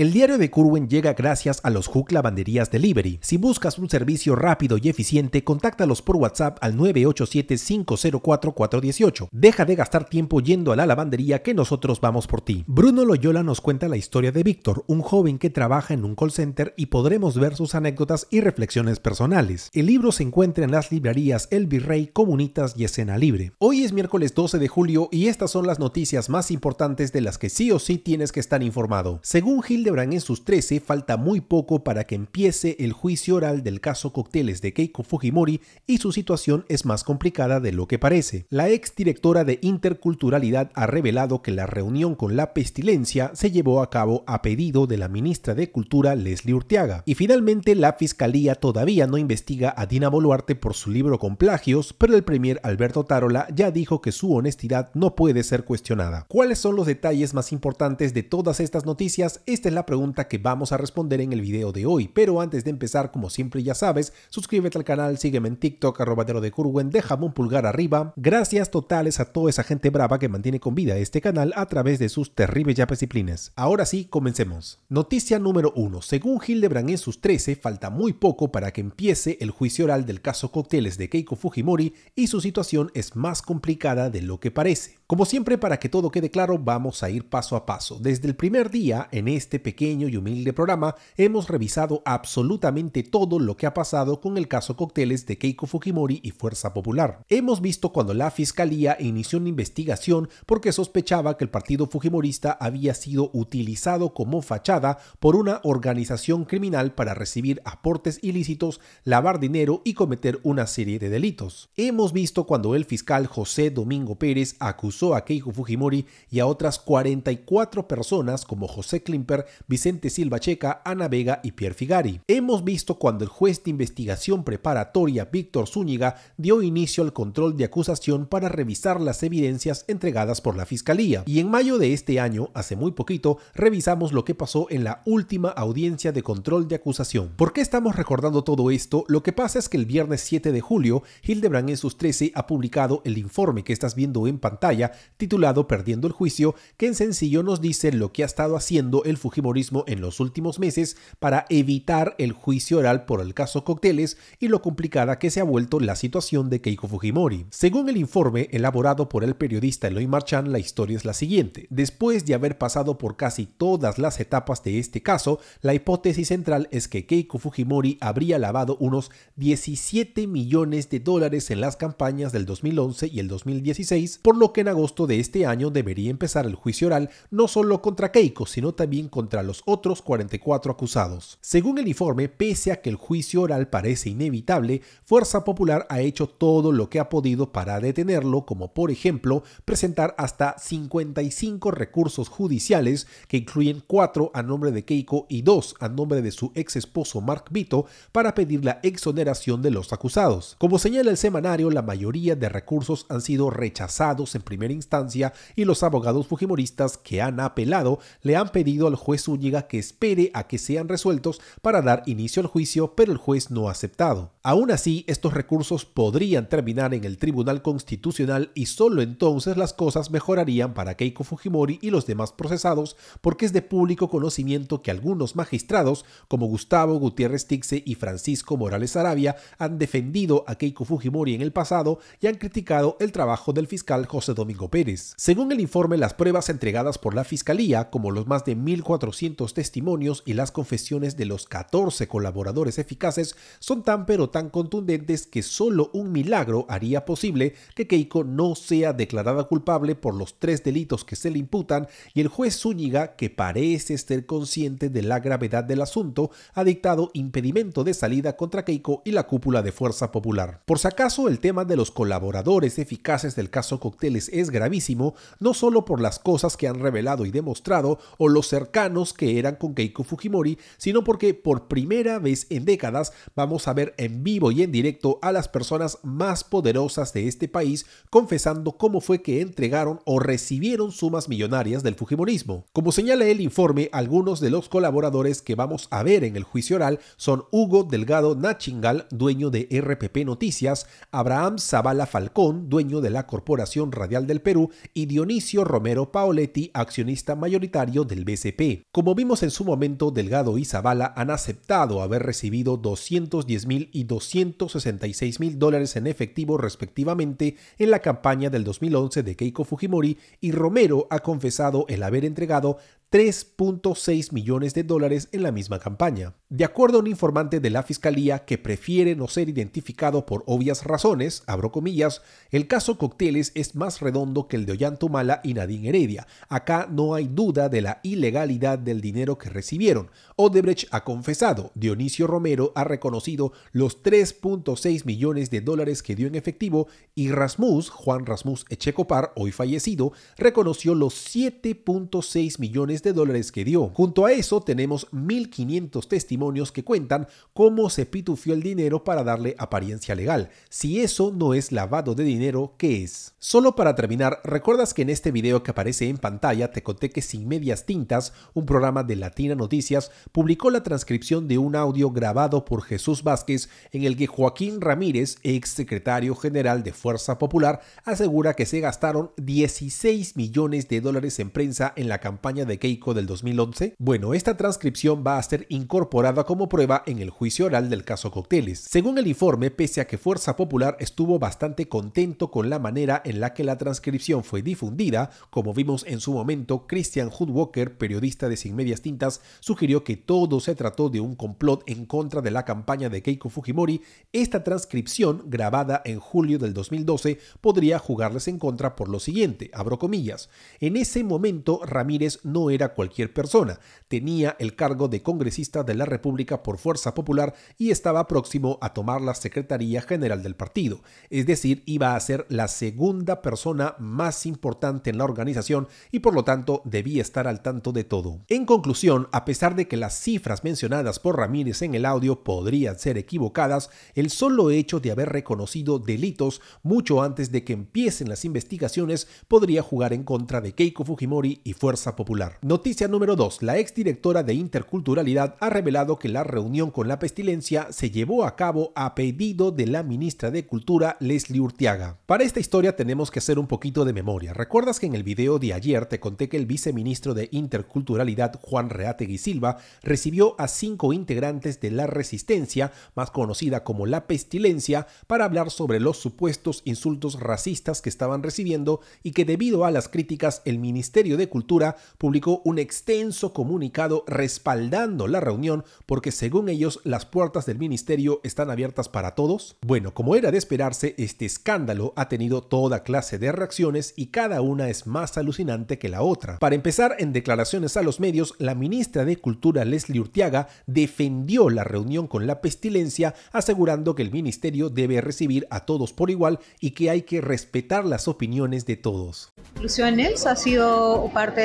El diario de Curwen llega gracias a los Hook Lavanderías Delivery. Si buscas un servicio rápido y eficiente, contáctalos por WhatsApp al 987-504-418. Deja de gastar tiempo yendo a la lavandería que nosotros vamos por ti. Bruno Loyola nos cuenta la historia de Víctor, un joven que trabaja en un call center y podremos ver sus anécdotas y reflexiones personales. El libro se encuentra en las librerías El Virrey, Comunitas y Escena Libre. Hoy es miércoles 12 de julio y estas son las noticias más importantes de las que sí o sí tienes que estar informado. Según Gil en sus 13, falta muy poco para que empiece el juicio oral del caso Cócteles de Keiko Fujimori y su situación es más complicada de lo que parece. La ex directora de Interculturalidad ha revelado que la reunión con la pestilencia se llevó a cabo a pedido de la ministra de Cultura Leslie Urtiaga. Y finalmente la fiscalía todavía no investiga a Dina Boluarte por su libro con plagios, pero el premier Alberto Tarola ya dijo que su honestidad no puede ser cuestionada. ¿Cuáles son los detalles más importantes de todas estas noticias? Esta es la la pregunta que vamos a responder en el video de hoy. Pero antes de empezar, como siempre ya sabes, suscríbete al canal, sígueme en TikTok, arroba de Curwen, déjame un pulgar arriba. Gracias totales a toda esa gente brava que mantiene con vida este canal a través de sus terribles ya disciplinas. Ahora sí, comencemos. Noticia número 1. Según Hildebrand en sus 13, falta muy poco para que empiece el juicio oral del caso cócteles de Keiko Fujimori y su situación es más complicada de lo que parece. Como siempre, para que todo quede claro, vamos a ir paso a paso. Desde el primer día, en este pequeño y humilde programa, hemos revisado absolutamente todo lo que ha pasado con el caso cócteles de Keiko Fujimori y Fuerza Popular. Hemos visto cuando la Fiscalía inició una investigación porque sospechaba que el partido Fujimorista había sido utilizado como fachada por una organización criminal para recibir aportes ilícitos, lavar dinero y cometer una serie de delitos. Hemos visto cuando el fiscal José Domingo Pérez acusó a Keiko Fujimori y a otras 44 personas como José Klimper, Vicente Silva Checa, Ana Vega y Pierre Figari. Hemos visto cuando el juez de investigación preparatoria Víctor Zúñiga dio inicio al control de acusación para revisar las evidencias entregadas por la Fiscalía. Y en mayo de este año, hace muy poquito, revisamos lo que pasó en la última audiencia de control de acusación. ¿Por qué estamos recordando todo esto? Lo que pasa es que el viernes 7 de julio, Hildebrand en sus 13 ha publicado el informe que estás viendo en pantalla titulado Perdiendo el Juicio, que en sencillo nos dice lo que ha estado haciendo el Fujimorismo en los últimos meses para evitar el juicio oral por el caso Cócteles y lo complicada que se ha vuelto la situación de Keiko Fujimori. Según el informe elaborado por el periodista Eloy Marchand, la historia es la siguiente. Después de haber pasado por casi todas las etapas de este caso, la hipótesis central es que Keiko Fujimori habría lavado unos 17 millones de dólares en las campañas del 2011 y el 2016, por lo que en agosto de este año debería empezar el juicio oral no solo contra Keiko, sino también contra los otros 44 acusados. Según el informe, pese a que el juicio oral parece inevitable, Fuerza Popular ha hecho todo lo que ha podido para detenerlo, como por ejemplo presentar hasta 55 recursos judiciales, que incluyen 4 a nombre de Keiko y 2 a nombre de su ex esposo Mark Vito, para pedir la exoneración de los acusados. Como señala el semanario, la mayoría de recursos han sido rechazados en primer instancia y los abogados fujimoristas que han apelado le han pedido al juez Zúñiga que espere a que sean resueltos para dar inicio al juicio, pero el juez no ha aceptado. Aún así, estos recursos podrían terminar en el Tribunal Constitucional y solo entonces las cosas mejorarían para Keiko Fujimori y los demás procesados, porque es de público conocimiento que algunos magistrados, como Gustavo Gutiérrez Tixe y Francisco Morales Arabia, han defendido a Keiko Fujimori en el pasado y han criticado el trabajo del fiscal José Domingo Pérez. Según el informe, las pruebas entregadas por la Fiscalía, como los más de 1.400 testimonios y las confesiones de los 14 colaboradores eficaces, son tan pero tan contundentes que solo un milagro haría posible que Keiko no sea declarada culpable por los tres delitos que se le imputan y el juez Zúñiga, que parece ser consciente de la gravedad del asunto, ha dictado impedimento de salida contra Keiko y la cúpula de Fuerza Popular. Por si acaso, el tema de los colaboradores eficaces del caso Cócteles es gravísimo, no solo por las cosas que han revelado y demostrado o los cercanos que eran con Keiko Fujimori, sino porque por primera vez en décadas vamos a ver en vivo y en directo a las personas más poderosas de este país confesando cómo fue que entregaron o recibieron sumas millonarias del Fujimorismo. Como señala el informe, algunos de los colaboradores que vamos a ver en el juicio oral son Hugo Delgado Nachingal, dueño de RPP Noticias, Abraham Zavala Falcón, dueño de la Corporación Radial del Perú, y Dionisio Romero Paoletti, accionista mayoritario del BCP. Como vimos en su momento, Delgado y Zabala han aceptado haber recibido 210 mil y 266 mil dólares en efectivo respectivamente en la campaña del 2011 de Keiko Fujimori y Romero ha confesado el haber entregado 3.6 millones de dólares en la misma campaña. De acuerdo a un informante de la Fiscalía que prefiere no ser identificado por obvias razones, abro comillas, el caso Cocteles es más redondo que el de Ollantumala y Nadine Heredia. Acá no hay duda de la ilegalidad del dinero que recibieron. Odebrecht ha confesado, Dionisio Romero ha reconocido los 3.6 millones de dólares que dio en efectivo y Rasmus, Juan Rasmus Echecopar, hoy fallecido, reconoció los 7.6 millones de dólares que dio. Junto a eso tenemos 1.500 testimonios que cuentan cómo se pitufió el dinero para darle apariencia legal. Si eso no es lavado de dinero, ¿qué es? Solo para terminar, ¿recuerdas que en este video que aparece en pantalla te conté que Sin Medias Tintas, un programa de Latina Noticias, publicó la transcripción de un audio grabado por Jesús Vázquez en el que Joaquín Ramírez, ex secretario general de Fuerza Popular, asegura que se gastaron 16 millones de dólares en prensa en la campaña de del 2011? Bueno, esta transcripción va a ser incorporada como prueba en el juicio oral del caso Cocteles. Según el informe, pese a que Fuerza Popular estuvo bastante contento con la manera en la que la transcripción fue difundida, como vimos en su momento, Christian Hoodwalker, periodista de Sin Medias Tintas, sugirió que todo se trató de un complot en contra de la campaña de Keiko Fujimori, esta transcripción, grabada en julio del 2012, podría jugarles en contra por lo siguiente, abro comillas. En ese momento Ramírez no era cualquier persona. Tenía el cargo de congresista de la República por Fuerza Popular y estaba próximo a tomar la Secretaría General del partido. Es decir, iba a ser la segunda persona más importante en la organización y por lo tanto debía estar al tanto de todo. En conclusión, a pesar de que las cifras mencionadas por Ramírez en el audio podrían ser equivocadas, el solo hecho de haber reconocido delitos mucho antes de que empiecen las investigaciones podría jugar en contra de Keiko Fujimori y Fuerza Popular. Noticia número 2. La exdirectora de Interculturalidad ha revelado que la reunión con la pestilencia se llevó a cabo a pedido de la ministra de Cultura, Leslie Urtiaga. Para esta historia tenemos que hacer un poquito de memoria. ¿Recuerdas que en el video de ayer te conté que el viceministro de Interculturalidad, Juan Reategui Silva, recibió a cinco integrantes de la Resistencia, más conocida como la pestilencia, para hablar sobre los supuestos insultos racistas que estaban recibiendo y que debido a las críticas el Ministerio de Cultura publicó un extenso comunicado respaldando la reunión porque según ellos las puertas del ministerio están abiertas para todos. Bueno, como era de esperarse, este escándalo ha tenido toda clase de reacciones y cada una es más alucinante que la otra. Para empezar, en declaraciones a los medios, la ministra de Cultura Leslie Urtiaga defendió la reunión con la pestilencia asegurando que el ministerio debe recibir a todos por igual y que hay que respetar las opiniones de todos. Inclusión ha sido parte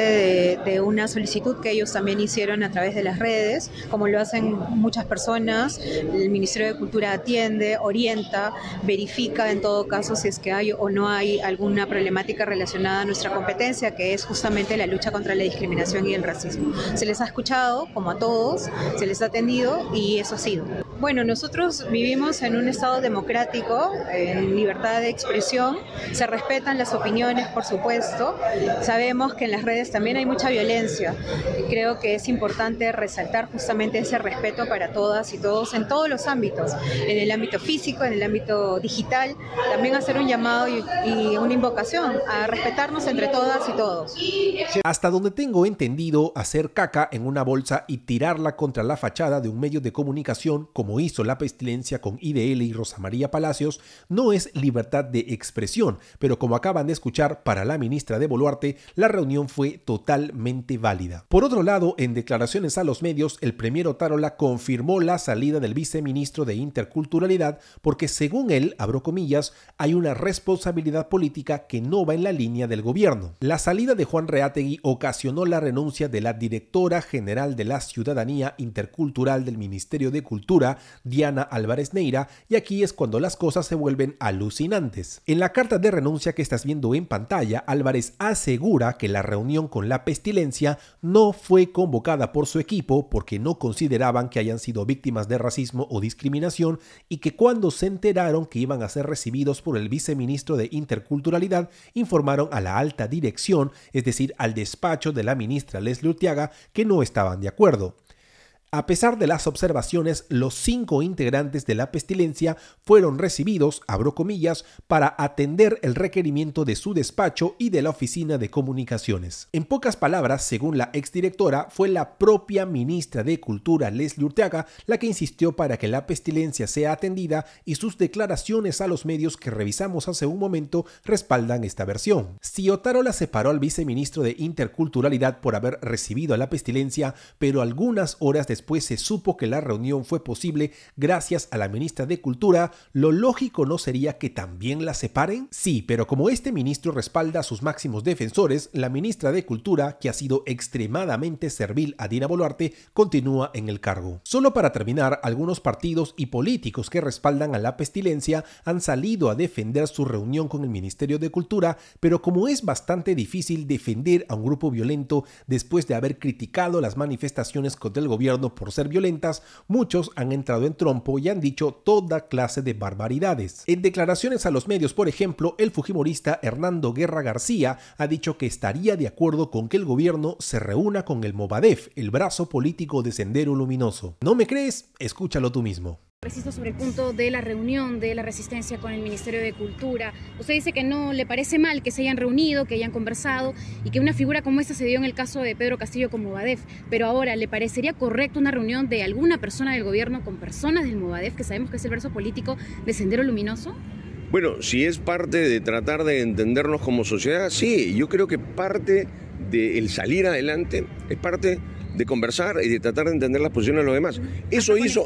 de una solicitud que ellos también hicieron a través de las redes, como lo hacen muchas personas. El Ministerio de Cultura atiende, orienta, verifica en todo caso si es que hay o no hay alguna problemática relacionada a nuestra competencia, que es justamente la lucha contra la discriminación y el racismo. Se les ha escuchado, como a todos, se les ha atendido y eso ha sido. Bueno, nosotros vivimos en un Estado democrático, en libertad de expresión, se respetan las opiniones, por supuesto. Sabemos que en las redes también hay mucha violencia. Creo que es importante resaltar justamente ese respeto para todas y todos en todos los ámbitos, en el ámbito físico, en el ámbito digital. También hacer un llamado y, y una invocación a respetarnos entre todas y todos. Hasta donde tengo entendido, hacer caca en una bolsa y tirarla contra la fachada de un medio de comunicación como como hizo La Pestilencia con IDL y Rosa María Palacios, no es libertad de expresión, pero como acaban de escuchar para la ministra de Boluarte, la reunión fue totalmente válida. Por otro lado, en declaraciones a los medios, el primero Tarola confirmó la salida del viceministro de Interculturalidad porque según él, abro comillas, hay una responsabilidad política que no va en la línea del gobierno. La salida de Juan Reategui ocasionó la renuncia de la directora general de la Ciudadanía Intercultural del Ministerio de Cultura, Diana Álvarez Neira y aquí es cuando las cosas se vuelven alucinantes. En la carta de renuncia que estás viendo en pantalla, Álvarez asegura que la reunión con la pestilencia no fue convocada por su equipo porque no consideraban que hayan sido víctimas de racismo o discriminación y que cuando se enteraron que iban a ser recibidos por el viceministro de Interculturalidad, informaron a la alta dirección, es decir, al despacho de la ministra Leslie Urtiaga, que no estaban de acuerdo. A pesar de las observaciones, los cinco integrantes de la pestilencia fueron recibidos, abro comillas, para atender el requerimiento de su despacho y de la oficina de comunicaciones. En pocas palabras, según la exdirectora, fue la propia ministra de Cultura, Leslie Urteaga, la que insistió para que la pestilencia sea atendida y sus declaraciones a los medios que revisamos hace un momento respaldan esta versión. Si la separó al viceministro de Interculturalidad por haber recibido a la pestilencia, pero algunas horas después pues se supo que la reunión fue posible gracias a la ministra de Cultura, lo lógico no sería que también la separen? Sí, pero como este ministro respalda a sus máximos defensores, la ministra de Cultura, que ha sido extremadamente servil a Dina Boluarte, continúa en el cargo. Solo para terminar, algunos partidos y políticos que respaldan a la pestilencia han salido a defender su reunión con el Ministerio de Cultura, pero como es bastante difícil defender a un grupo violento después de haber criticado las manifestaciones contra el gobierno, por ser violentas, muchos han entrado en trompo y han dicho toda clase de barbaridades. En declaraciones a los medios, por ejemplo, el fujimorista Hernando Guerra García ha dicho que estaría de acuerdo con que el gobierno se reúna con el Movadef, el brazo político de Sendero Luminoso. ¿No me crees? Escúchalo tú mismo. Resisto sobre el punto de la reunión de la resistencia con el Ministerio de Cultura. Usted dice que no le parece mal que se hayan reunido, que hayan conversado y que una figura como esta se dio en el caso de Pedro Castillo con Movadef, pero ahora, ¿le parecería correcto una reunión de alguna persona del gobierno con personas del Movadef, que sabemos que es el verso político de Sendero Luminoso? Bueno, si es parte de tratar de entendernos como sociedad, sí, yo creo que parte del salir adelante es parte de conversar y de tratar de entender las posiciones de los demás. Eso hizo.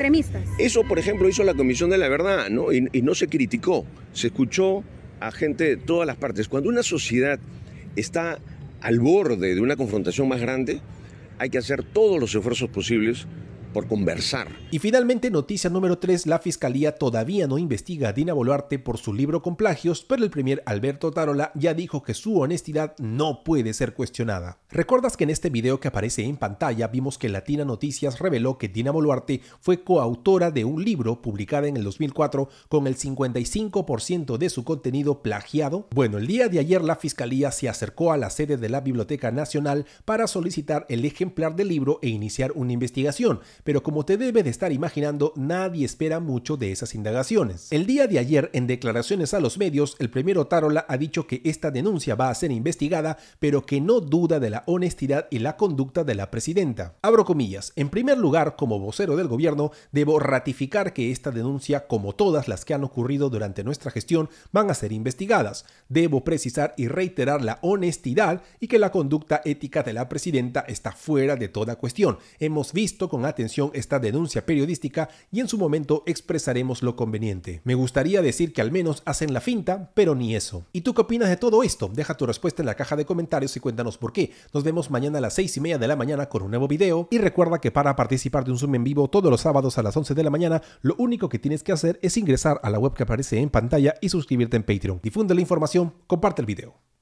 Eso, por ejemplo, hizo la Comisión de la Verdad, ¿no? y no se criticó, se escuchó a gente de todas las partes. Cuando una sociedad está al borde de una confrontación más grande, hay que hacer todos los esfuerzos posibles por conversar. Y finalmente, noticia número 3, la fiscalía todavía no investiga a Dina Boluarte por su libro con plagios, pero el primer Alberto Tarola ya dijo que su honestidad no puede ser cuestionada. ¿Recuerdas que en este video que aparece en pantalla vimos que Latina Noticias reveló que Dina Boluarte fue coautora de un libro publicado en el 2004 con el 55% de su contenido plagiado? Bueno, el día de ayer la fiscalía se acercó a la sede de la Biblioteca Nacional para solicitar el ejemplar del libro e iniciar una investigación pero como te debe de estar imaginando, nadie espera mucho de esas indagaciones. El día de ayer, en declaraciones a los medios, el primero Tarola ha dicho que esta denuncia va a ser investigada, pero que no duda de la honestidad y la conducta de la presidenta. Abro comillas, en primer lugar, como vocero del gobierno, debo ratificar que esta denuncia, como todas las que han ocurrido durante nuestra gestión, van a ser investigadas. Debo precisar y reiterar la honestidad y que la conducta ética de la presidenta está fuera de toda cuestión. Hemos visto con atención esta denuncia periodística y en su momento expresaremos lo conveniente. Me gustaría decir que al menos hacen la finta, pero ni eso. ¿Y tú qué opinas de todo esto? Deja tu respuesta en la caja de comentarios y cuéntanos por qué. Nos vemos mañana a las 6 y media de la mañana con un nuevo video y recuerda que para participar de un Zoom en vivo todos los sábados a las 11 de la mañana, lo único que tienes que hacer es ingresar a la web que aparece en pantalla y suscribirte en Patreon. Difunde la información, comparte el video.